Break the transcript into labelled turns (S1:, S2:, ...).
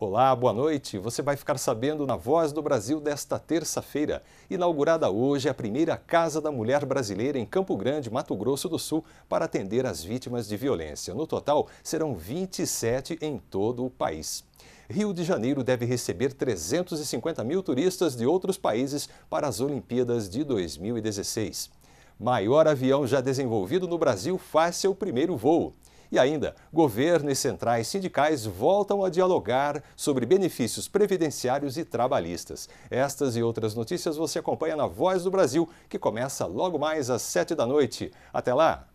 S1: Olá, boa noite. Você vai ficar sabendo na Voz do Brasil desta terça-feira. Inaugurada hoje a primeira Casa da Mulher Brasileira em Campo Grande, Mato Grosso do Sul, para atender as vítimas de violência. No total, serão 27 em todo o país. Rio de Janeiro deve receber 350 mil turistas de outros países para as Olimpíadas de 2016. Maior avião já desenvolvido no Brasil faz seu primeiro voo. E ainda, governo e centrais sindicais voltam a dialogar sobre benefícios previdenciários e trabalhistas. Estas e outras notícias você acompanha na Voz do Brasil, que começa logo mais às sete da noite. Até lá!